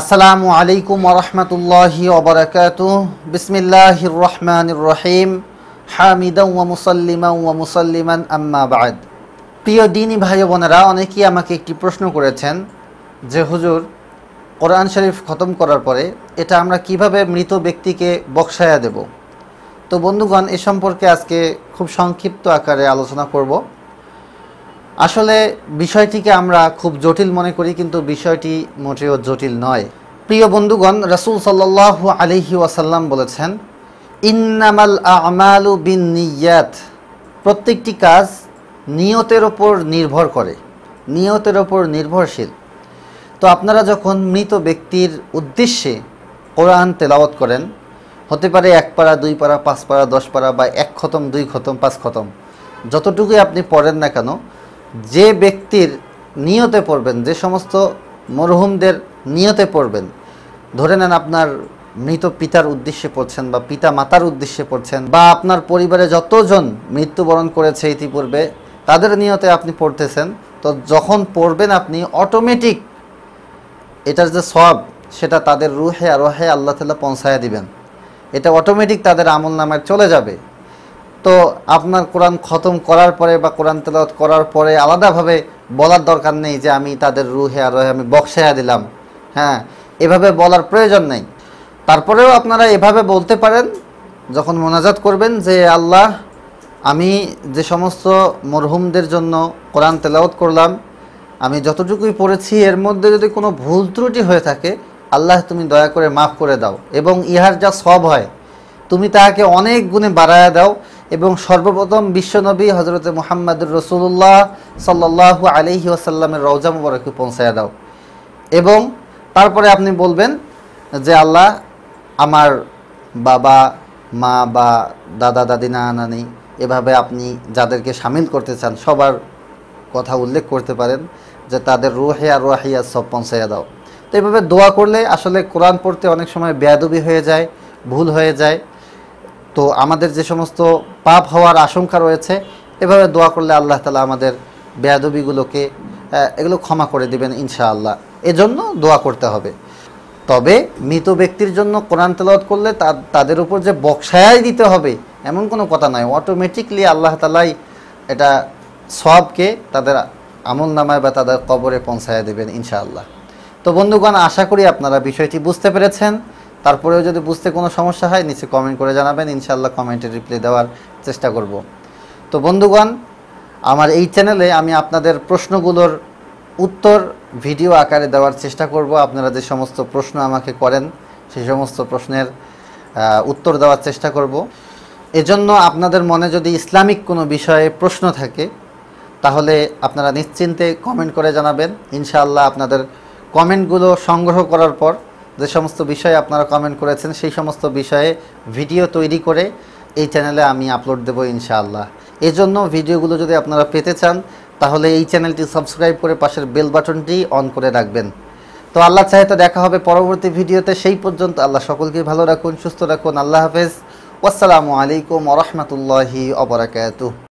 আসসালামু আলাইকুম ওরহমতুল্লাহি ওবরাকাত বিসমিল্লাহির রহমানির রহিম হামিদা ওয়া মুসল্লিমা ওয়া মুসল্লিমান আম্মা প্রিয় দিনী ভাই বোনেরা অনেকেই আমাকে একটি প্রশ্ন করেছেন যে হুজুর কোরআন শরীফ খতম করার পরে এটা আমরা কিভাবে মৃত ব্যক্তিকে বকশায়া দেব তো বন্ধুগণ এ সম্পর্কে আজকে খুব সংক্ষিপ্ত আকারে আলোচনা করব আসলে বিষয়টিকে আমরা খুব জটিল মনে করি কিন্তু বিষয়টি মোটেও জটিল নয় প্রিয় বন্ধুগণ রাসুল সাল্লাহ আলিহি ওয়াসাল্লাম বলেছেন ইন্নামাল আমালু বিন নিয়াত প্রত্যেকটি কাজ নিয়তের ওপর নির্ভর করে নিয়তের ওপর নির্ভরশীল তো আপনারা যখন মৃত ব্যক্তির উদ্দেশ্যে কোরআন তেলাওয়াত করেন হতে পারে এক পাড়া দুই পাড়া পাঁচ পাড়া দশ পাড়া বা এক খতম দুই খতম পাঁচ খতম যতটুকুই আপনি পড়েন না কেন যে ব্যক্তির নিয়তে পড়বেন যে সমস্ত মরহুমদের নিয়তে পড়বেন ধরে নেন আপনার মৃত পিতার উদ্দেশ্যে পড়ছেন বা পিতা মাতার উদ্দেশ্যে পড়ছেন বা আপনার পরিবারে যতজন মৃত্যুবরণ করেছে ইতিপূর্বে তাদের নিয়তে আপনি পড়তেছেন তো যখন পড়বেন আপনি অটোমেটিক এটার যে সব সেটা তাদের রুহে রোহে আল্লাহ তালা পৌঁছায় দিবেন এটা অটোমেটিক তাদের আমল নামায় চলে যাবে তো আপনার কোরআন খতম করার পরে বা কোরআন তেলাওয়াত করার পরে আলাদাভাবে বলার দরকার নেই যে আমি তাদের রুহে আর রোহে আমি বক্সাইয়া দিলাম হ্যাঁ এভাবে বলার প্রয়োজন নেই তারপরেও আপনারা এভাবে বলতে পারেন যখন মোনাজাত করবেন যে আল্লাহ আমি যে সমস্ত মরহুমদের জন্য কোরআন তেলাওত করলাম আমি যতটুকুই পড়েছি এর মধ্যে যদি কোনো ভুল ত্রুটি হয়ে থাকে আল্লাহ তুমি দয়া করে মাফ করে দাও এবং ইহার যা সব হয় তুমি তাহাকে অনেক গুণে বাড়ায়া দাও এবং সর্বপ্রথম বিশ্বনবী হজরত মোহাম্মদ রসুল্লাহ সাল্লাহু আলহি আসাল্লামের রওজা মুবারকে পৌঁছাইয়া দাও এবং তারপরে আপনি বলবেন যে আল্লাহ আমার বাবা মা বা দাদা দাদি না নানি এভাবে আপনি যাদেরকে সামিল করতে চান সবার কথা উল্লেখ করতে পারেন যে তাদের রুহে আর সব পৌঁছাইয়া দাও তো এভাবে দোয়া করলে আসলে কোরআন পড়তে অনেক সময় বেয়াদবি হয়ে যায় ভুল হয়ে যায় তো আমাদের যে সমস্ত পাপ হওয়ার আশঙ্কা রয়েছে এভাবে দোয়া করলে আল্লাহ তালা আমাদের বেয়াদবিগুলোকে এগুলো ক্ষমা করে দেবেন ইনশাআল্লাহ এজন্য দোয়া করতে হবে তবে মৃত ব্যক্তির জন্য কোরআন তেলাওয়াত করলে তাদের উপর যে বক্সায়াই দিতে হবে এমন কোনো কথা নয় অটোমেটিকলি আল্লাহ তালাই এটা সবকে তাদের আমল নামায় বা তাদের কবরে পৌঁছায় দেবেন ইনশাআল্লাহ তো বন্ধুগণ আশা করি আপনারা বিষয়টি বুঝতে পেরেছেন তারপরেও যদি বুঝতে কোনো সমস্যা হয় নিচে কমেন্ট করে জানাবেন ইনশাল্লাহ কমেন্টে রিপ্লাই দেওয়ার চেষ্টা করব তো বন্ধুগণ আমার এই চ্যানেলে আমি আপনাদের প্রশ্নগুলোর উত্তর ভিডিও আকারে দেওয়ার চেষ্টা করব আপনারা যে সমস্ত প্রশ্ন আমাকে করেন সেই সমস্ত প্রশ্নের উত্তর দেওয়ার চেষ্টা করব এজন্য আপনাদের মনে যদি ইসলামিক কোনো বিষয়ে প্রশ্ন থাকে তাহলে আপনারা নিশ্চিন্তে কমেন্ট করে জানাবেন ইনশাআল্লাহ আপনাদের কমেন্টগুলো সংগ্রহ করার পর যে সমস্ত বিষয়ে আপনারা কমেন্ট করেছেন সেই সমস্ত বিষয়ে ভিডিও তৈরি করে এই চ্যানেলে আমি আপলোড দেবো ইনশাআল্লাহ এজন্য ভিডিওগুলো যদি আপনারা পেতে চান তাহলে এই চ্যানেলটি সাবস্ক্রাইব করে পাশের বেল বাটনটি অন করে রাখবেন তো আল্লাহ চাহে তো দেখা হবে পরবর্তী ভিডিওতে সেই পর্যন্ত আল্লাহ সকলকে ভালো রাখুন সুস্থ রাখুন আল্লাহ হাফেজ আসসালামু আলাইকুম রহমতুল্লাহি অবরাকাত